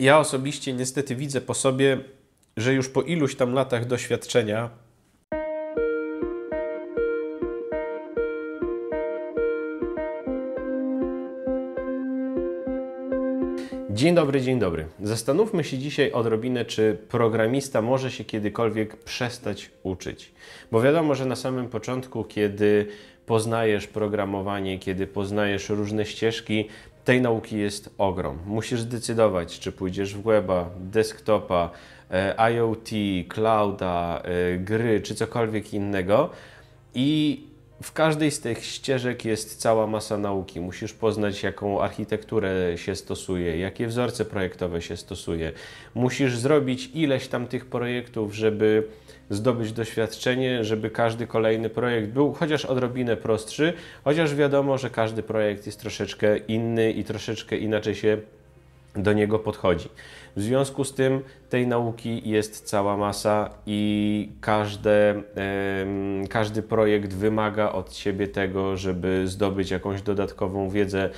ja osobiście niestety widzę po sobie, że już po iluś tam latach doświadczenia Dzień dobry, dzień dobry. Zastanówmy się dzisiaj odrobinę, czy programista może się kiedykolwiek przestać uczyć. Bo wiadomo, że na samym początku, kiedy poznajesz programowanie, kiedy poznajesz różne ścieżki, tej nauki jest ogrom. Musisz decydować, czy pójdziesz w weba, desktopa, e, IoT, clouda, e, gry, czy cokolwiek innego. I w każdej z tych ścieżek jest cała masa nauki. Musisz poznać, jaką architekturę się stosuje, jakie wzorce projektowe się stosuje. Musisz zrobić ileś tam tych projektów, żeby zdobyć doświadczenie, żeby każdy kolejny projekt był chociaż odrobinę prostszy, chociaż wiadomo, że każdy projekt jest troszeczkę inny i troszeczkę inaczej się do niego podchodzi. W związku z tym tej nauki jest cała masa i każde, każdy projekt wymaga od siebie tego, żeby zdobyć jakąś dodatkową wiedzę,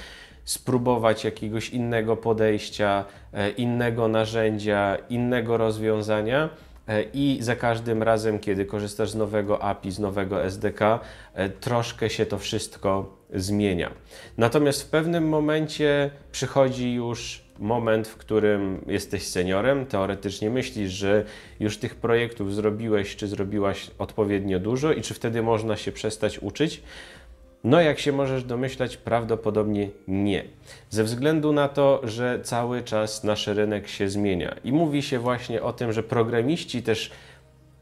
spróbować jakiegoś innego podejścia, e, innego narzędzia, innego rozwiązania. E, I za każdym razem, kiedy korzystasz z nowego API, z nowego SDK, e, troszkę się to wszystko zmienia. Natomiast w pewnym momencie przychodzi już moment, w którym jesteś seniorem, teoretycznie myślisz, że już tych projektów zrobiłeś czy zrobiłaś odpowiednio dużo i czy wtedy można się przestać uczyć? No, jak się możesz domyślać, prawdopodobnie nie. Ze względu na to, że cały czas nasz rynek się zmienia. I mówi się właśnie o tym, że programiści też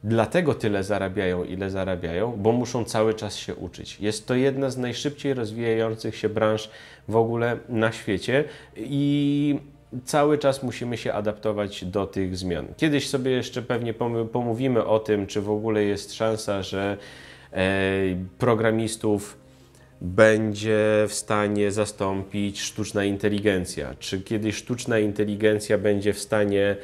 Dlatego tyle zarabiają, ile zarabiają, bo muszą cały czas się uczyć. Jest to jedna z najszybciej rozwijających się branż w ogóle na świecie i cały czas musimy się adaptować do tych zmian. Kiedyś sobie jeszcze pewnie pomówimy o tym, czy w ogóle jest szansa, że e, programistów będzie w stanie zastąpić sztuczna inteligencja. Czy kiedyś sztuczna inteligencja będzie w stanie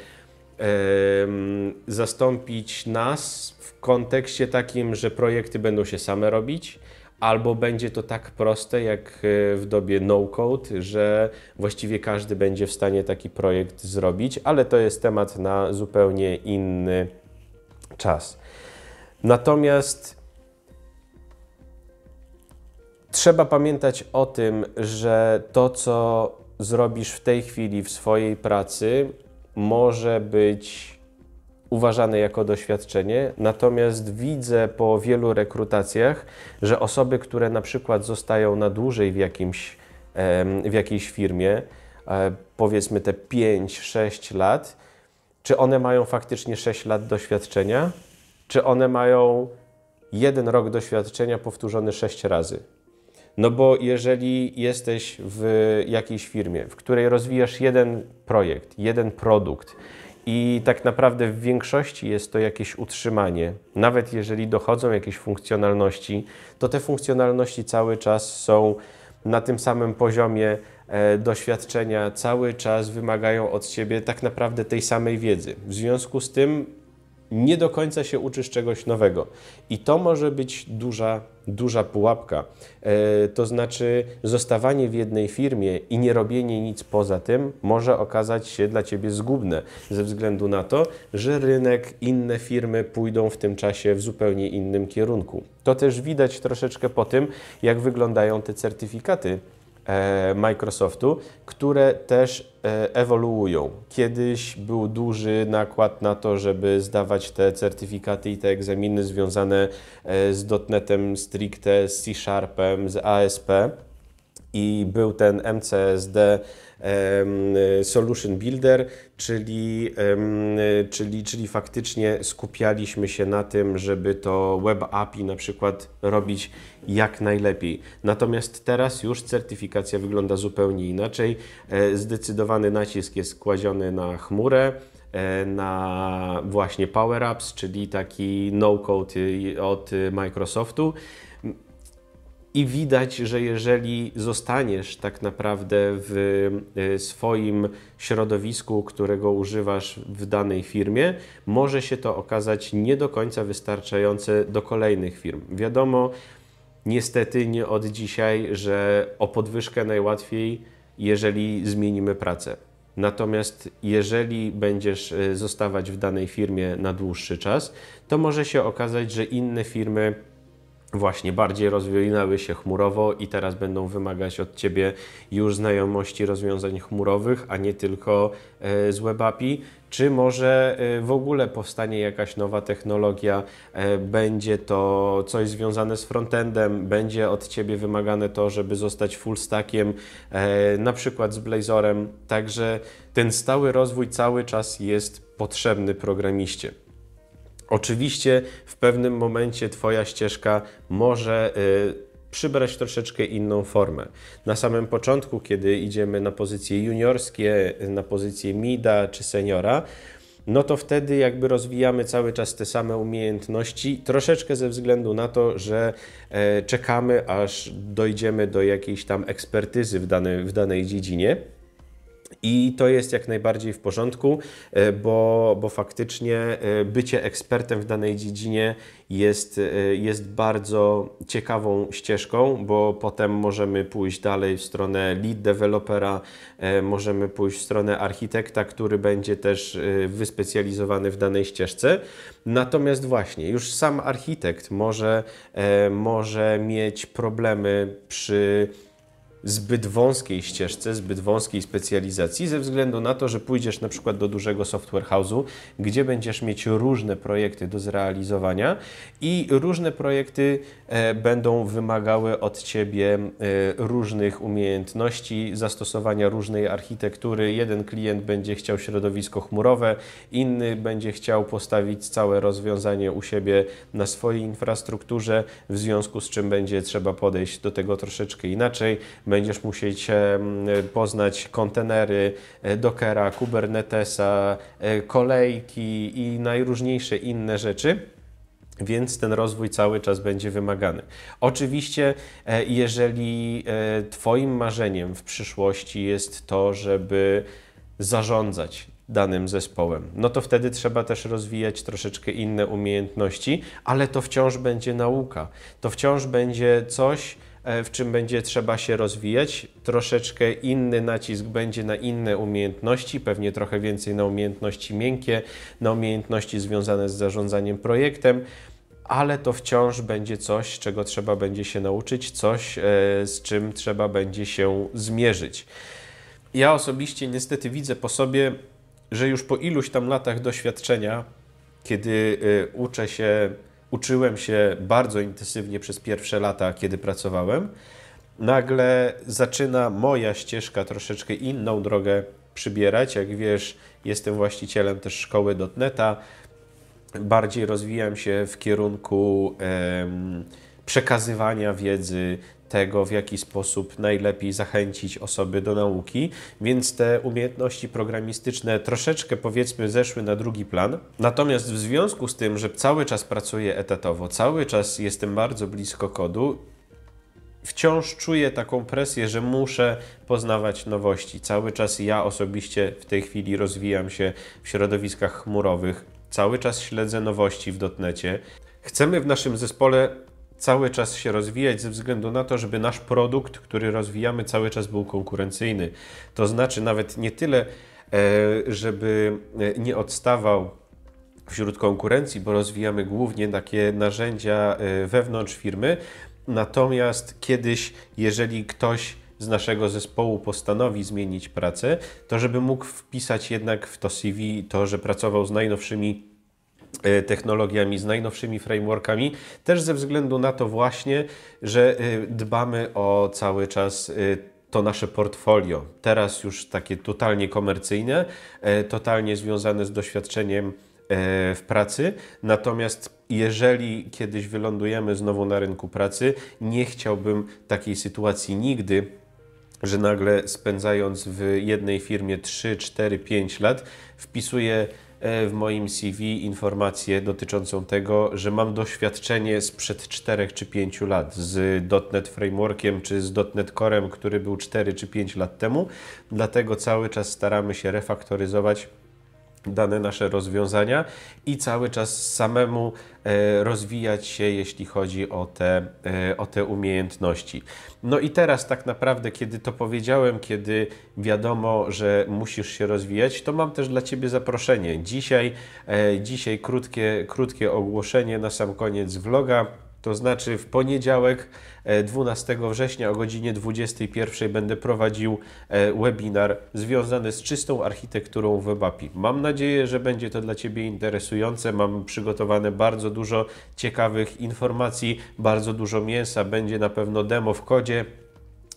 zastąpić nas w kontekście takim, że projekty będą się same robić, albo będzie to tak proste jak e, w dobie no-code, że właściwie każdy będzie w stanie taki projekt zrobić, ale to jest temat na zupełnie inny czas. Natomiast trzeba pamiętać o tym, że to, co zrobisz w tej chwili w swojej pracy, może być uważane jako doświadczenie, natomiast widzę po wielu rekrutacjach, że osoby, które na przykład zostają na dłużej w, jakimś, w jakiejś firmie, e, powiedzmy te 5-6 lat, czy one mają faktycznie 6 lat doświadczenia, czy one mają jeden rok doświadczenia powtórzony 6 razy. No bo jeżeli jesteś w jakiejś firmie, w której rozwijasz jeden projekt, jeden produkt i tak naprawdę w większości jest to jakieś utrzymanie, nawet jeżeli dochodzą jakieś funkcjonalności, to te funkcjonalności cały czas są na tym samym poziomie e, doświadczenia, cały czas wymagają od ciebie tak naprawdę tej samej wiedzy. W związku z tym nie do końca się uczysz czegoś nowego. I to może być duża, duża pułapka. E, to znaczy, zostawanie w jednej firmie i nie robienie nic poza tym może okazać się dla ciebie zgubne, ze względu na to, że rynek, inne firmy pójdą w tym czasie w zupełnie innym kierunku. To też widać troszeczkę po tym, jak wyglądają te certyfikaty E, Microsoftu, które też e, ewoluują. Kiedyś był duży nakład na to, żeby zdawać te certyfikaty i te egzaminy związane e, z dotnetem stricte, z C-Sharpem, z ASP i był ten MCSD Solution Builder, czyli, czyli, czyli faktycznie skupialiśmy się na tym, żeby to web API na przykład robić jak najlepiej. Natomiast teraz już certyfikacja wygląda zupełnie inaczej. E, zdecydowany nacisk jest kładziony na chmurę, e, na właśnie Power Apps, czyli taki no-code y, od Microsoftu. I widać, że jeżeli zostaniesz tak naprawdę w e, swoim środowisku, którego używasz w danej firmie, może się to okazać nie do końca wystarczające do kolejnych firm. Wiadomo, niestety nie od dzisiaj, że o podwyżkę najłatwiej, jeżeli zmienimy pracę. Natomiast jeżeli będziesz e, zostawać w danej firmie na dłuższy czas, to może się okazać, że inne firmy właśnie bardziej rozwinęły się chmurowo i teraz będą wymagać od Ciebie już znajomości rozwiązań chmurowych, a nie tylko e, z WebAPI? Czy może e, w ogóle powstanie jakaś nowa technologia? E, będzie to coś związane z frontendem? Będzie od Ciebie wymagane to, żeby zostać full stackiem, na przykład z Blazorem? Także ten stały rozwój cały czas jest potrzebny programiście. Oczywiście w pewnym momencie Twoja ścieżka może y, przybrać troszeczkę inną formę. Na samym początku, kiedy idziemy na pozycje juniorskie, na pozycje mida czy seniora, no to wtedy jakby rozwijamy cały czas te same umiejętności, troszeczkę ze względu na to, że e, czekamy, aż dojdziemy do jakiejś tam ekspertyzy w, dane, w danej dziedzinie. I to jest jak najbardziej w porządku, e, bo, bo faktycznie e, bycie ekspertem w danej dziedzinie jest, e, jest bardzo ciekawą ścieżką, bo potem możemy pójść dalej w stronę lead developera, możemy pójść w stronę architekta, który będzie też wyspecjalizowany w danej ścieżce. Natomiast właśnie już sam architekt może, może mieć problemy przy zbyt wąskiej ścieżce, zbyt wąskiej specjalizacji, ze względu na to, że pójdziesz na przykład do dużego software house'u, gdzie będziesz mieć różne projekty do zrealizowania i różne projekty e, będą wymagały od ciebie e, różnych umiejętności, zastosowania różnej architektury. Jeden klient będzie chciał środowisko chmurowe, inny będzie chciał postawić całe rozwiązanie u siebie na swojej infrastrukturze, w związku z czym będzie trzeba podejść do tego troszeczkę inaczej Będziesz musieć poznać kontenery e, Dockera, Kubernetesa, e, kolejki i najróżniejsze inne rzeczy. Więc ten rozwój cały czas będzie wymagany. Oczywiście, e, jeżeli Twoim marzeniem w przyszłości jest to, żeby zarządzać danym zespołem, no to wtedy trzeba też rozwijać troszeczkę inne umiejętności, ale to wciąż będzie nauka. To wciąż będzie coś, E, w czym będzie trzeba się rozwijać. Troszeczkę inny nacisk będzie na inne umiejętności, pewnie trochę więcej na umiejętności miękkie, na umiejętności związane z zarządzaniem projektem ale to wciąż będzie coś, czego trzeba będzie się nauczyć, coś, e, z czym trzeba będzie się zmierzyć. Ja osobiście niestety widzę po sobie, że już po iluś tam latach doświadczenia, kiedy e, uczę się uczyłem się bardzo intensywnie przez pierwsze lata, kiedy pracowałem, nagle zaczyna moja ścieżka troszeczkę inną drogę przybierać. Jak wiesz, jestem właścicielem też szkoły DotNeta. Bardziej rozwijam się w kierunku przekazywania wiedzy, tego, w jaki sposób najlepiej zachęcić osoby do nauki, więc te umiejętności programistyczne troszeczkę powiedzmy zeszły na drugi plan. Natomiast w związku z tym, że cały czas pracuję etatowo, cały czas jestem bardzo blisko kodu, wciąż czuję taką presję, że muszę poznawać nowości. Cały czas ja osobiście w tej chwili rozwijam się w środowiskach chmurowych, cały czas śledzę nowości w dotnecie. Chcemy w naszym zespole cały czas się rozwijać ze względu na to, żeby nasz produkt, który rozwijamy, cały czas był konkurencyjny. To znaczy nawet nie tyle, e, żeby e, nie odstawał wśród konkurencji, bo rozwijamy głównie takie narzędzia e, wewnątrz firmy. Natomiast kiedyś, jeżeli ktoś z naszego zespołu postanowi zmienić pracę, to żeby mógł wpisać jednak w to CV to, że pracował z najnowszymi E, technologiami, z najnowszymi frameworkami, też ze względu na to właśnie, że e, dbamy o cały czas e, to nasze portfolio, teraz już takie totalnie komercyjne, totalnie związane z doświadczeniem w pracy. Natomiast jeżeli kiedyś wylądujemy znowu na rynku pracy, nie chciałbym takiej sytuacji nigdy, że nagle spędzając w jednej firmie 3, 4, 5 lat, wpisuję E, w moim CV informację dotyczącą tego, że mam doświadczenie sprzed 4 czy 5 lat z .NET Frameworkiem czy z .NET Corem, który był 4 czy 5 lat temu. Dlatego cały czas staramy się refaktoryzować dane nasze rozwiązania i cały czas samemu e, rozwijać się, jeśli chodzi o te, e, o te umiejętności. No i teraz tak naprawdę, kiedy to powiedziałem, kiedy wiadomo, że musisz się rozwijać, to mam też dla Ciebie zaproszenie. Dzisiaj, e, dzisiaj krótkie, krótkie ogłoszenie na sam koniec vloga. To znaczy w poniedziałek 12 e, września o godzinie 21 będę prowadził e, webinar związany z czystą architekturą WebAPI. Mam nadzieję, że będzie to dla Ciebie interesujące. Mam przygotowane bardzo dużo ciekawych informacji, bardzo dużo mięsa. Będzie na pewno demo w kodzie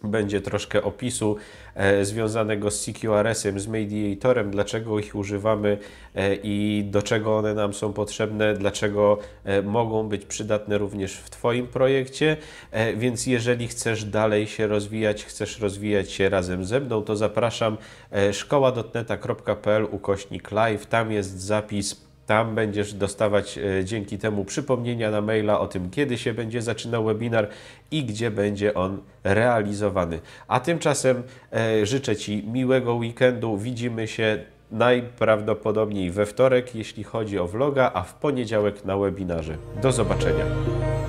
będzie troszkę opisu e, związanego z CQRS-em, z mediatorem, dlaczego ich używamy e, i do czego one nam są potrzebne, dlaczego e, mogą być przydatne również w Twoim projekcie. E, więc jeżeli chcesz dalej się rozwijać, chcesz rozwijać się razem ze mną, to zapraszam e, szkoła.neta.pl ukośnik live. Tam jest zapis tam będziesz dostawać e, dzięki temu przypomnienia na maila o tym, kiedy się będzie zaczynał webinar i gdzie będzie on realizowany. A tymczasem e, życzę Ci miłego weekendu. Widzimy się najprawdopodobniej we wtorek, jeśli chodzi o vloga, a w poniedziałek na webinarze. Do zobaczenia.